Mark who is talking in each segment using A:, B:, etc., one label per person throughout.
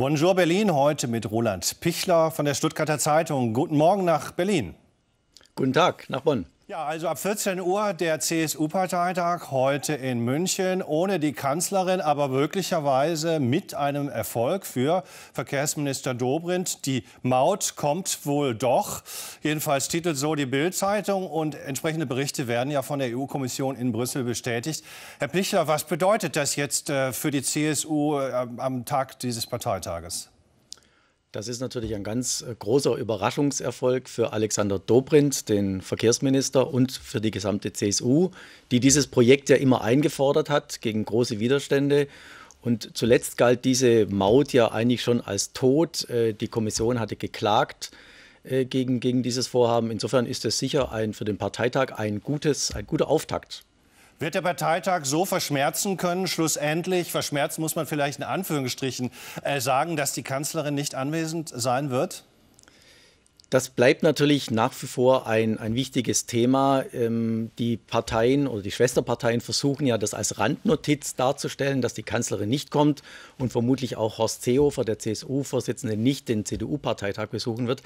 A: Bonjour Berlin, heute mit Roland Pichler von der Stuttgarter Zeitung. Guten Morgen nach Berlin. Guten Tag nach Bonn. Ja, also ab 14 Uhr der CSU-Parteitag heute in München ohne die Kanzlerin, aber möglicherweise mit einem Erfolg für Verkehrsminister Dobrindt. Die Maut kommt wohl doch. Jedenfalls titelt so die Bild-Zeitung und entsprechende Berichte werden ja von der EU-Kommission in Brüssel bestätigt. Herr Pichler, was bedeutet das jetzt äh, für die CSU äh, am Tag dieses Parteitages?
B: Das ist natürlich ein ganz äh, großer Überraschungserfolg für Alexander Dobrindt, den Verkehrsminister, und für die gesamte CSU, die dieses Projekt ja immer eingefordert hat gegen große Widerstände. Und zuletzt galt diese Maut ja eigentlich schon als tot. Äh, die Kommission hatte geklagt äh, gegen, gegen dieses Vorhaben. Insofern ist es sicher ein, für den Parteitag ein, gutes, ein guter Auftakt.
A: Wird der Parteitag so verschmerzen können, schlussendlich, verschmerzen muss man vielleicht in Anführungsstrichen äh, sagen, dass die Kanzlerin nicht anwesend sein wird?
B: Das bleibt natürlich nach wie vor ein, ein wichtiges Thema. Ähm, die Parteien oder die Schwesterparteien versuchen ja, das als Randnotiz darzustellen, dass die Kanzlerin nicht kommt und vermutlich auch Horst Seehofer, der CSU-Vorsitzende, nicht den CDU-Parteitag besuchen wird.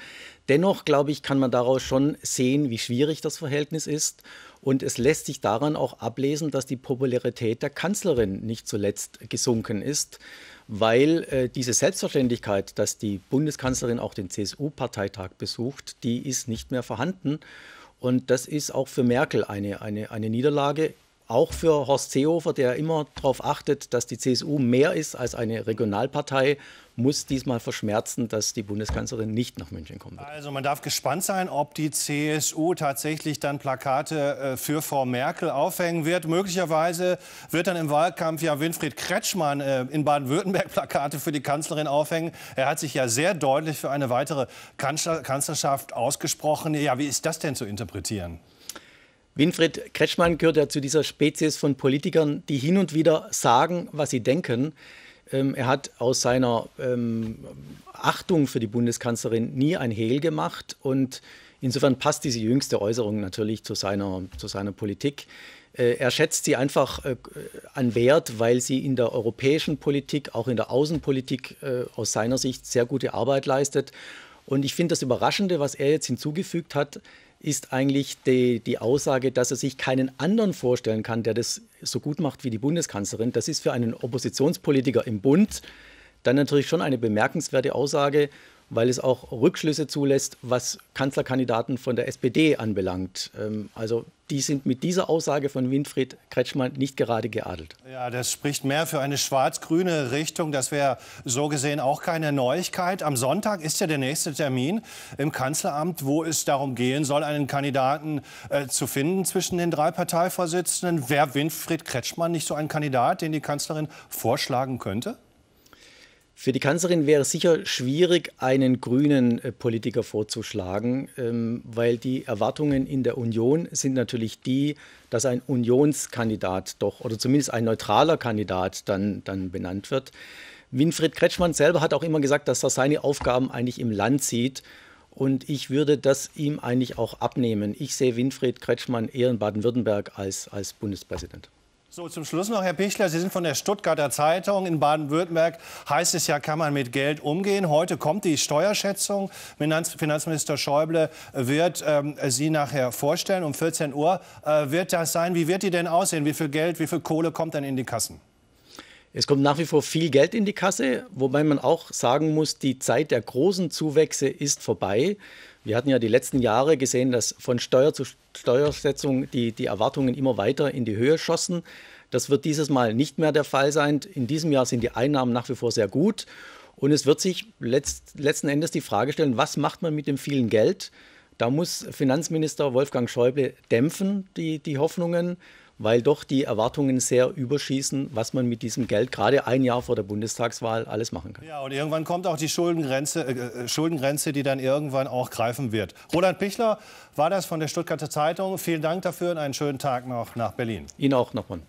B: Dennoch, glaube ich, kann man daraus schon sehen, wie schwierig das Verhältnis ist und es lässt sich daran auch ablesen, dass die Popularität der Kanzlerin nicht zuletzt gesunken ist, weil äh, diese Selbstverständlichkeit, dass die Bundeskanzlerin auch den CSU-Parteitag besucht, die ist nicht mehr vorhanden. Und das ist auch für Merkel eine, eine, eine Niederlage auch für Horst Seehofer, der immer darauf achtet, dass die CSU mehr ist als eine Regionalpartei, muss diesmal verschmerzen, dass die Bundeskanzlerin nicht nach München kommen
A: wird. Also man darf gespannt sein, ob die CSU tatsächlich dann Plakate äh, für Frau Merkel aufhängen wird. Möglicherweise wird dann im Wahlkampf ja Winfried Kretschmann äh, in Baden-Württemberg Plakate für die Kanzlerin aufhängen. Er hat sich ja sehr deutlich für eine weitere Kanzlerschaft ausgesprochen. Ja, wie ist das denn zu interpretieren? Winfried Kretschmann gehört
B: ja zu dieser Spezies von Politikern, die hin und wieder sagen, was sie denken. Ähm, er hat aus seiner ähm, Achtung für die Bundeskanzlerin nie ein Hehl gemacht und insofern passt diese jüngste Äußerung natürlich zu seiner, zu seiner Politik. Äh, er schätzt sie einfach äh, an Wert, weil sie in der europäischen Politik, auch in der Außenpolitik äh, aus seiner Sicht sehr gute Arbeit leistet. Und ich finde das Überraschende, was er jetzt hinzugefügt hat, ist eigentlich die, die Aussage, dass er sich keinen anderen vorstellen kann, der das so gut macht wie die Bundeskanzlerin. Das ist für einen Oppositionspolitiker im Bund dann natürlich schon eine bemerkenswerte Aussage weil es auch Rückschlüsse zulässt, was Kanzlerkandidaten von der SPD anbelangt. Ähm, also die sind mit dieser Aussage von Winfried Kretschmann nicht gerade geadelt.
A: Ja, das spricht mehr für eine schwarz-grüne Richtung. Das wäre so gesehen auch keine Neuigkeit. Am Sonntag ist ja der nächste Termin im Kanzleramt, wo es darum gehen soll, einen Kandidaten äh, zu finden zwischen den drei Parteivorsitzenden. Wäre Winfried Kretschmann nicht so ein Kandidat, den die Kanzlerin vorschlagen könnte? Für die Kanzlerin wäre es sicher schwierig, einen grünen äh, Politiker
B: vorzuschlagen, ähm, weil die Erwartungen in der Union sind natürlich die, dass ein Unionskandidat doch oder zumindest ein neutraler Kandidat dann, dann benannt wird. Winfried Kretschmann selber hat auch immer gesagt, dass er seine Aufgaben eigentlich im Land sieht. Und ich würde das ihm eigentlich auch abnehmen. Ich sehe Winfried Kretschmann eher in Baden-Württemberg als, als Bundespräsident.
A: So, zum Schluss noch, Herr Pichler, Sie sind von der Stuttgarter Zeitung. In Baden-Württemberg heißt es ja, kann man mit Geld umgehen. Heute kommt die Steuerschätzung. Finanzminister Schäuble wird ähm, Sie nachher vorstellen. Um 14 Uhr äh, wird das sein. Wie wird die denn aussehen? Wie viel Geld, wie viel Kohle kommt dann in die Kassen? Es kommt nach wie vor viel Geld in die
B: Kasse, wobei man auch sagen muss, die Zeit der großen Zuwächse ist vorbei. Wir hatten ja die letzten Jahre gesehen, dass von Steuer zu Steuersetzung die, die Erwartungen immer weiter in die Höhe schossen. Das wird dieses Mal nicht mehr der Fall sein. In diesem Jahr sind die Einnahmen nach wie vor sehr gut. Und es wird sich letzt, letzten Endes die Frage stellen, was macht man mit dem vielen Geld? Da muss Finanzminister Wolfgang Schäuble dämpfen, die, die Hoffnungen, weil doch die Erwartungen sehr überschießen, was man mit diesem Geld gerade ein Jahr vor der Bundestagswahl
A: alles machen kann. Ja, und irgendwann kommt auch die Schuldengrenze, äh, äh Schuldengrenze die dann irgendwann auch greifen wird. Roland Pichler war das von der Stuttgarter Zeitung. Vielen Dank dafür und einen schönen Tag noch nach Berlin. Ihnen auch nochmal.